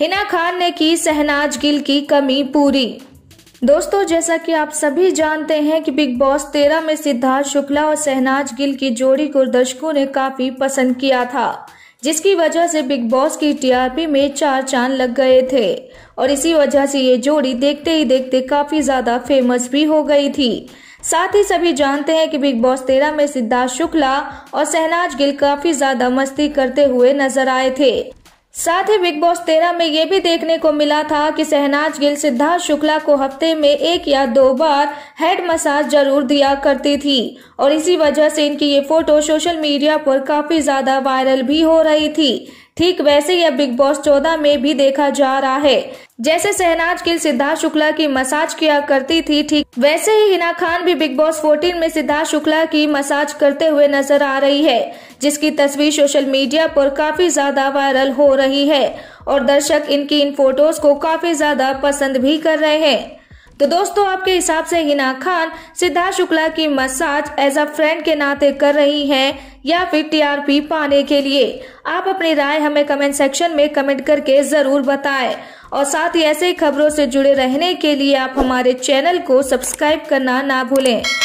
हिना खान ने की सहनाज गिल की कमी पूरी दोस्तों जैसा कि आप सभी जानते हैं कि बिग बॉस तेरह में सिद्धार्थ शुक्ला और सहनाज गिल की जोड़ी को दर्शकों ने काफी पसंद किया था जिसकी वजह से बिग बॉस की टीआरपी में चार चांद लग गए थे और इसी वजह से ये जोड़ी देखते ही देखते काफी ज्यादा फेमस भी हो गई थी साथ ही सभी जानते हैं कि बिग बॉस तेरह में सिद्धार्थ शुक्ला और सहनाज गिल काफी ज्यादा मस्ती करते हुए नजर आए थे साथ ही बिग बॉस तेरह में ये भी देखने को मिला था कि सहनाज गिल सिद्धार्थ शुक्ला को हफ्ते में एक या दो बार हेड मसाज जरूर दिया करती थी और इसी वजह से इनकी ये फोटो सोशल मीडिया पर काफी ज्यादा वायरल भी हो रही थी ठीक वैसे यह बिग बॉस चौदह में भी देखा जा रहा है जैसे सहनाज गिल सिद्धार्थ शुक्ला की मसाज किया करती थी ठीक वैसे ही हिना खान भी बिग बॉस 14 में सिद्धार्थ शुक्ला की मसाज करते हुए नजर आ रही है जिसकी तस्वीर सोशल मीडिया पर काफी ज्यादा वायरल हो रही है और दर्शक इनकी इन फोटोज को काफी ज्यादा पसंद भी कर रहे हैं तो दोस्तों आपके हिसाब से हिना खान सिद्धार्थ शुक्ला की मसाज एज अ फ्रेंड के नाते कर रही हैं या फिर टीआरपी पाने के लिए आप अपनी राय हमें कमेंट सेक्शन में कमेंट करके जरूर बताएं और साथ ही ऐसे खबरों से जुड़े रहने के लिए आप हमारे चैनल को सब्सक्राइब करना ना भूलें